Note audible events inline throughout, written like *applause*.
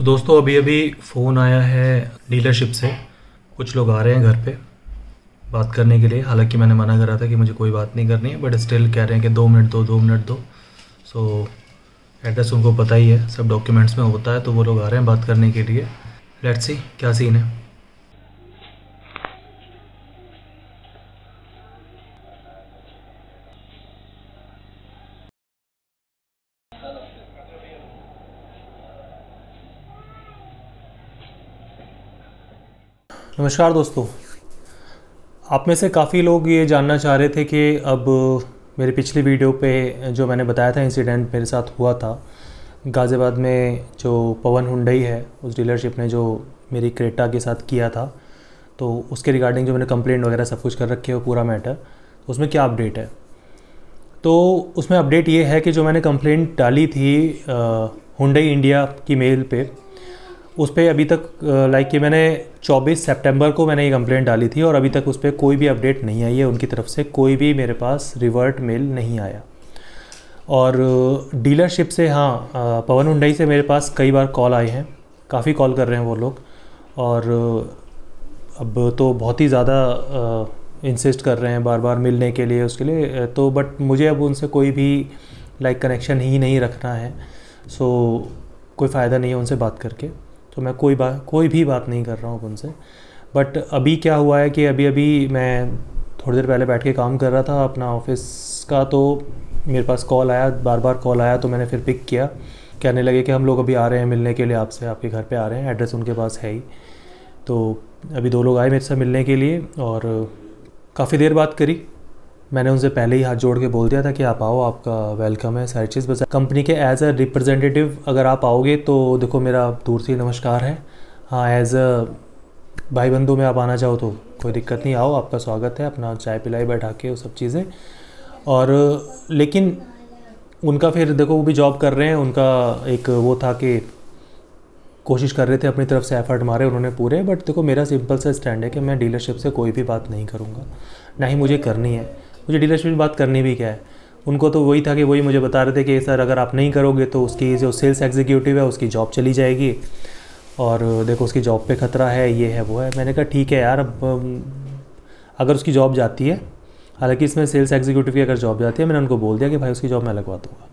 तो दोस्तों अभी अभी फ़ोन आया है डीलरशिप से कुछ लोग आ रहे हैं घर पे बात करने के लिए हालांकि मैंने मना करा था कि मुझे कोई बात नहीं करनी है बट स्टिल कह रहे हैं कि दो मिनट दो दो मिनट दो सो एड्रेस उनको पता ही है सब डॉक्यूमेंट्स में होता है तो वो लोग आ रहे हैं बात करने के लिए लेट्स सी क्या सीन है नमस्कार दोस्तों आप में से काफ़ी लोग ये जानना चाह रहे थे कि अब मेरे पिछली वीडियो पे जो मैंने बताया था इंसिडेंट मेरे साथ हुआ था गाज़ियाबाद में जो पवन हुंडई है उस डीलरशिप ने जो मेरी क्रेटा के साथ किया था तो उसके रिगार्डिंग जो मैंने कंप्लेंट वगैरह सब कुछ कर रखे है पूरा मैटर तो उसमें क्या अपडेट है तो उसमें अपडेट ये है कि जो मैंने कंप्लेंट डाली थी हुंडई इंडिया की मेल पर उस पर अभी तक लाइक कि मैंने 24 सितंबर को मैंने ये कंप्लेंट डाली थी और अभी तक उस पर कोई भी अपडेट नहीं आई है उनकी तरफ से कोई भी मेरे पास रिवर्ट मेल नहीं आया और डीलरशिप से हाँ पवन हुंडई से मेरे पास कई बार कॉल आए हैं काफ़ी कॉल कर रहे हैं वो लोग और अब तो बहुत ही ज़्यादा इंसिस्ट कर रहे हैं बार बार मिलने के लिए उसके लिए तो बट मुझे अब उनसे कोई भी लाइक like, कनेक्शन ही नहीं रखना है सो so, कोई फ़ायदा नहीं है उनसे बात करके तो मैं कोई बात कोई भी बात नहीं कर रहा हूँ उनसे बट अभी क्या हुआ है कि अभी अभी मैं थोड़ी देर पहले बैठ के काम कर रहा था अपना ऑफिस का तो मेरे पास कॉल आया बार बार कॉल आया तो मैंने फिर पिक किया कहने लगे कि हम लोग अभी आ रहे हैं मिलने के लिए आपसे आपके घर पे आ रहे हैं एड्रेस उनके पास है ही तो अभी दो लोग आए मेरे से मिलने के लिए और काफ़ी देर बात करी मैंने उनसे पहले ही हाथ जोड़ के बोल दिया था कि आप आओ आपका वेलकम है सारी चीज़ बस कंपनी के एज अ रिप्रेजेंटेटिव अगर आप आओगे तो देखो मेरा दूर से नमस्कार है हाँ एज अ भाई बंधु में आप आना चाहो तो कोई दिक्कत नहीं आओ आपका स्वागत है अपना चाय पिलाई बैठा के वो सब चीज़ें और लेकिन उनका फिर देखो वो भी जॉब कर रहे हैं उनका एक वो था कि कोशिश कर रहे थे अपनी तरफ से एफर्ट मारे उन्होंने पूरे बट देखो मेरा सिंपल सा स्टैंड है कि मैं डीलरशिप से कोई भी बात नहीं करूँगा ना ही मुझे करनी है मुझे डीलरशिप बात करनी भी क्या है उनको तो वही था कि वही मुझे बता रहे थे कि सर अगर आप नहीं करोगे तो उसकी जो सेल्स एग्जीक्यूटिव है उसकी जॉब चली जाएगी और देखो उसकी जॉब पे खतरा है ये है वो है मैंने कहा ठीक है यार अब अगर उसकी जॉब जाती है हालांकि इसमें सेल्स एग्जीक्यूटिव की अगर जॉब जाती है मैंने उनको बोल दिया कि भाई उसकी जॉब मैं लगवा दूँगा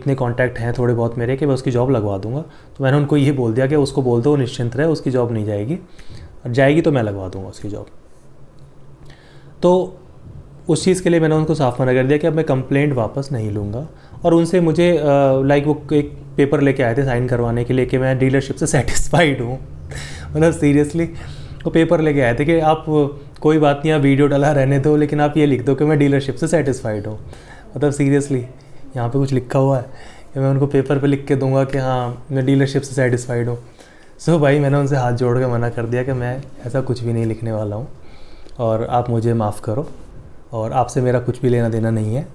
इतने कॉन्टैक्ट हैं थोड़े बहुत मेरे कि मैं उसकी जॉब लगवा दूंगा तो मैंने उनको ये बोल दिया कि उसको बोल दो निश्चिंत रहे उसकी जॉब नहीं जाएगी और जाएगी तो मैं लगवा दूंगा उसकी जॉब तो उस चीज़ के लिए मैंने उनको साफ मना कर दिया कि अब मैं कंप्लेंट वापस नहीं लूँगा और उनसे मुझे लाइक वो एक पेपर लेके आए थे साइन करवाने के लिए कि मैं डीलरशिप से सेटिस्फाइड हूँ *laughs* मतलब सीरियसली वो पेपर लेके आए थे कि आप कोई बात नहीं आप वीडियो डाला रहने दो लेकिन आप ये लिख दो कि मैं डीलरशिप से सेटिस्फाइड हूँ मतलब सीरियसली यहाँ पे कुछ लिखा हुआ है कि मैं उनको पेपर पे लिख के दूंगा कि हाँ मैं डीलरशिप से सेटिस्फाइड हूँ सो भाई मैंने उनसे हाथ जोड़ के मना कर दिया कि मैं ऐसा कुछ भी नहीं लिखने वाला हूँ और आप मुझे माफ़ करो और आपसे मेरा कुछ भी लेना देना नहीं है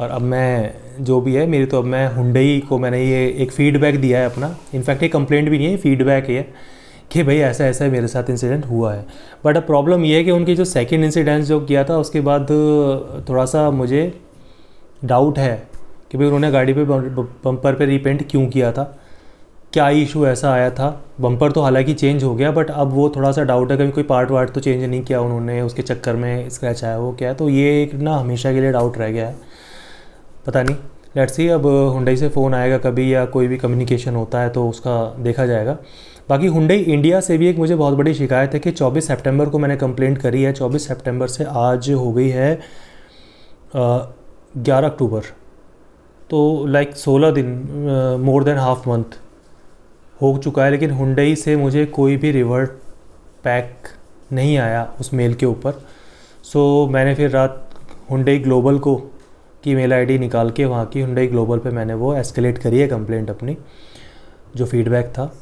और अब मैं जो भी है मेरी तो अब मैं हुडई को मैंने ये एक फ़ीडबैक दिया है अपना इनफैक्ट ये कंप्लेंट भी नहीं है फीडबैक ये कि भाई ऐसा ऐसा मेरे साथ इंसिडेंट हुआ है बट अब प्रॉब्लम ये है कि उनकी जो सेकेंड इंसिडेंट जो किया था उसके बाद थोड़ा सा मुझे डाउट है कि भाई उन्होंने गाड़ी पे बम्पर पे रिपेंट क्यों किया था क्या इशू ऐसा आया था बम्पर तो हालांकि चेंज हो गया बट अब वो थोड़ा सा डाउट है कभी कोई पार्ट वार्ट तो चेंज नहीं किया उन्होंने उसके चक्कर में स्क्रैच आया वो क्या तो ये एक ना हमेशा के लिए डाउट रह गया है पता नहीं लेट्स सी अब हुंडई से फ़ोन आएगा कभी या कोई भी कम्युनिकेशन होता है तो उसका देखा जाएगा बाकी हुंडई इंडिया से भी एक मुझे बहुत बड़ी शिकायत है कि 24 सितंबर को मैंने कंप्लेंट करी है 24 सितंबर से आज हो गई है ग्यारह अक्टूबर तो लाइक सोलह दिन मोर देन हाफ मंथ हो चुका है लेकिन हुंडई से मुझे कोई भी रिवर्ट पैक नहीं आया उस मेल के ऊपर सो so, मैंने फिर रात हुंडई ग्लोबल को की मेल आईडी निकाल के वहाँ की हुंडई ग्लोबल पे मैंने वो एस्केलेट करी है कंप्लेंट अपनी जो फीडबैक था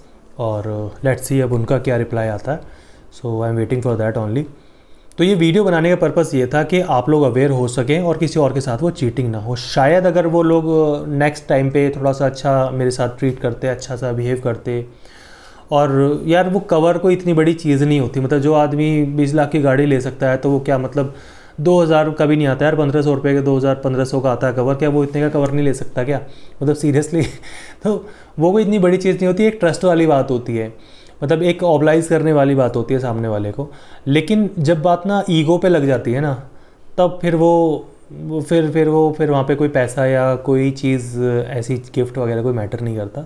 और लेट्स सी अब उनका क्या रिप्लाई आता है so I am waiting for that only तो ये वीडियो बनाने का पर्पस ये था कि आप लोग अवेयर हो सकें और किसी और के साथ वो चीटिंग ना हो शायद अगर वो लोग नेक्स्ट टाइम पे थोड़ा सा अच्छा मेरे साथ ट्रीट करते अच्छा सा बिहेव करते और यार वो कवर कोई इतनी बड़ी चीज़ नहीं होती मतलब जो आदमी बीस लाख की गाड़ी ले सकता है तो वो क्या मतलब दो हज़ार का भी नहीं आता यार पंद्रह सौ रुपये का दो हज़ार पंद्रह सौ का आता है कवर क्या वो इतने का कवर नहीं ले सकता क्या मतलब सीरियसली *laughs* तो वो कोई इतनी बड़ी चीज़ नहीं होती एक ट्रस्ट वाली बात होती है मतलब एक ओबलाइज करने वाली बात होती है सामने वाले को लेकिन जब बात ना ईगो पे लग जाती है ना तब फिर वो फिर फिर वो फिर वहाँ पे कोई पैसा या कोई चीज़ ऐसी गिफ्ट वगैरह कोई मैटर नहीं करता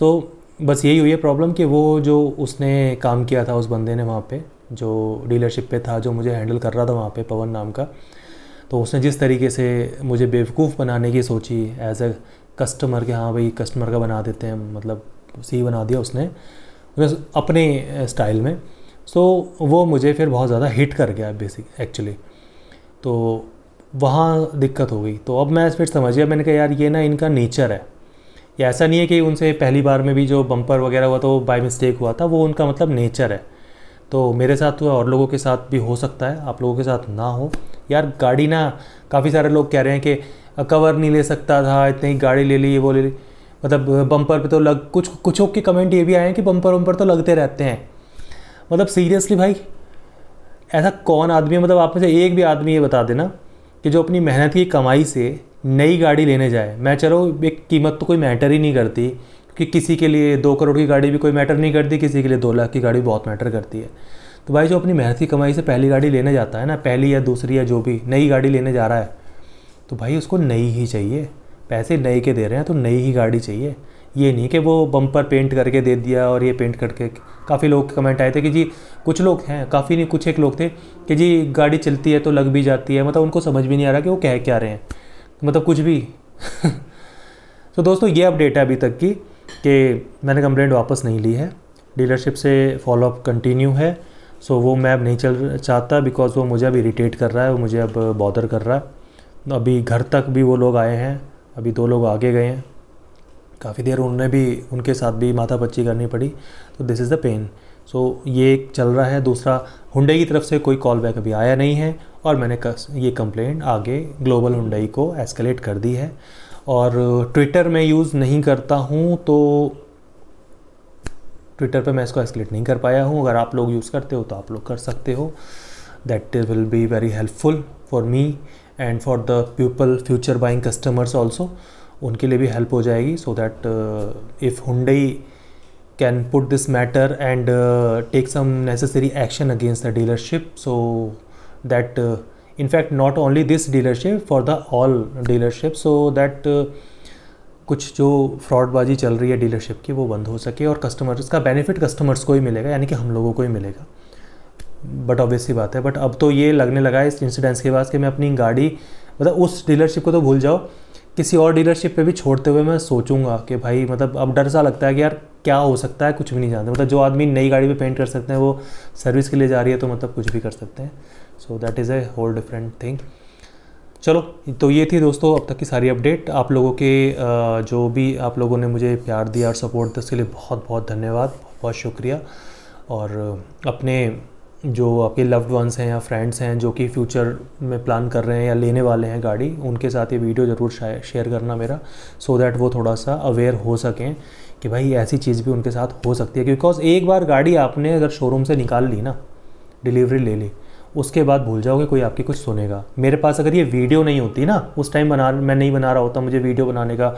सो so, बस यही हुई है प्रॉब्लम कि वो जो उसने काम किया था उस बंदे ने वहाँ पे जो डीलरशिप पे था जो मुझे हैंडल कर रहा था वहाँ पे पवन नाम का तो उसने जिस तरीके से मुझे बेवकूफ़ बनाने की सोची एज अ कस्टमर के हाँ भाई कस्टमर का बना देते हैं मतलब सही बना दिया उसने बिकॉज अपने स्टाइल में सो so, वो मुझे फिर बहुत ज़्यादा हिट कर गया बेसिक एक्चुअली तो वहाँ दिक्कत हो गई तो अब मैं फिर समझ गया मैंने कहा यार ये ना इनका नेचर है या ऐसा नहीं है कि उनसे पहली बार में भी जो बम्पर वगैरह हुआ तो वो बाई मिस्टेक हुआ था वो उनका मतलब नेचर है तो मेरे साथ हुआ और लोगों के साथ भी हो सकता है आप लोगों के साथ ना हो यार गाड़ी ना काफ़ी सारे लोग कह रहे हैं कि कवर नहीं ले सकता था इतनी गाड़ी ले ली वो ले ली मतलब बम्पर पे तो लग कुछ कुछ के कमेंट ये भी आए हैं कि बम्पर वम्पर तो लगते रहते हैं मतलब सीरियसली भाई ऐसा कौन आदमी है मतलब आप में से एक भी आदमी ये बता देना कि जो अपनी मेहनत की कमाई से नई गाड़ी लेने जाए मैं चलो एक कीमत तो कोई मैटर ही नहीं करती क्योंकि किसी के लिए दो करोड़ की गाड़ी भी कोई मैटर नहीं करती किसी के लिए दो लाख की गाड़ी बहुत मैटर करती है तो भाई जो अपनी मेहनत की कमाई से पहली गाड़ी लेने जाता है ना पहली या दूसरी या जो भी नई गाड़ी लेने जा रहा है तो भाई उसको नई ही चाहिए पैसे नए के दे रहे हैं तो नई ही गाड़ी चाहिए ये नहीं कि वो बम्पर पेंट करके दे दिया और ये पेंट करके काफ़ी लोग कमेंट आए थे कि जी कुछ लोग हैं काफ़ी नहीं कुछ एक लोग थे कि जी गाड़ी चलती है तो लग भी जाती है मतलब उनको समझ भी नहीं आ रहा कि वो कह क्या रहे हैं मतलब कुछ भी *laughs* तो दोस्तों ये अपडेट है अभी तक की कि मैंने कंप्लेंट वापस नहीं ली है डीलरशिप से फॉलोअप कंटिन्यू है सो वो मैं अब नहीं चल चाहता बिकॉज़ वो मुझे अब इरीटेट कर रहा है वो मुझे अब बॉदर कर रहा है अभी घर तक भी वो लोग आए हैं अभी दो लोग आगे गए हैं काफ़ी देर उन्होंने भी उनके साथ भी माथा पच्ची करनी पड़ी तो this is the pen so ये एक चल रहा है दूसरा हुंडई की तरफ से कोई कॉल बैक अभी आया नहीं है और मैंने ये कंप्लेंट आगे ग्लोबल हुंडई को एस्केलेट कर दी है और ट्विटर में यूज़ नहीं करता हूँ तो ट्विटर पे मैं इसको एस्केलेट नहीं कर पाया हूँ अगर आप लोग यूज़ करते हो तो आप लोग कर सकते हो that will be very helpful for me and for the people future buying customers also उनके लिए भी हेल्प हो जाएगी so that if Hyundai can put this matter and take some necessary action against the dealership so that in fact not only this dealership for the all dealership so that कुछ जो फ्रॉडबाजी चल रही है dealership की वो बंद हो सके और कस्टमर्स का बेनिफिट कस्टमर्स को ही मिलेगा यानी कि हम लोगों को ही मिलेगा बट ऑब्वियस बात है बट अब तो ये लगने लगा है इस इंसिडेंस के बाद कि मैं अपनी गाड़ी मतलब उस डीलरशिप को तो भूल जाओ किसी और डीलरशिप पे भी छोड़ते हुए मैं सोचूंगा कि भाई मतलब अब डर सा लगता है कि यार क्या हो सकता है कुछ भी नहीं जानते मतलब जो आदमी नई गाड़ी पे पेंट कर सकते हैं वो सर्विस के लिए जा रही है तो मतलब कुछ भी कर सकते हैं so that is a whole different thing चलो तो ये थी दोस्तों अब तक की सारी अपडेट आप लोगों के जो भी आप लोगों ने मुझे प्यार दिया और सपोर्ट दिया उसके लिए बहुत बहुत धन्यवाद बहुत शुक्रिया और अपने जो आपके लव्ड वंस हैं या फ्रेंड्स हैं जो कि फ्यूचर में प्लान कर रहे हैं या लेने वाले हैं गाड़ी उनके साथ ये वीडियो ज़रूर शेयर करना मेरा सो so दैट वो थोड़ा सा अवेयर हो सकें कि भाई ऐसी चीज़ भी उनके साथ हो सकती है बिकॉज एक बार गाड़ी आपने अगर शोरूम से निकाल ली ना डिलीवरी ले ली उसके बाद भूल जाओगे कोई आपकी कुछ सुनेगा मेरे पास अगर ये वीडियो नहीं होती ना उस टाइम बना मैं नहीं बना रहा होता मुझे वीडियो बनाने का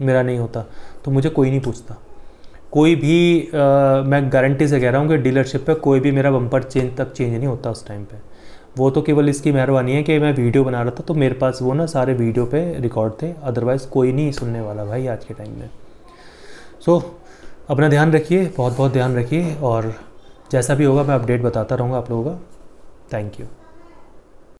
मेरा नहीं होता तो मुझे कोई नहीं पूछता कोई भी आ, मैं गारंटी से कह रहा हूँ कि डीलरशिप पे कोई भी मेरा बम्पर चेंज तक चेंज नहीं होता उस टाइम पे वो तो केवल इसकी मेहरबानी है कि मैं वीडियो बना रहा था तो मेरे पास वो ना सारे वीडियो पे रिकॉर्ड थे अदरवाइज़ कोई नहीं सुनने वाला भाई आज के टाइम में सो so, अपना ध्यान रखिए बहुत बहुत ध्यान रखिए और जैसा भी होगा मैं अपडेट बताता रहूँगा आप लोगों का थैंक यू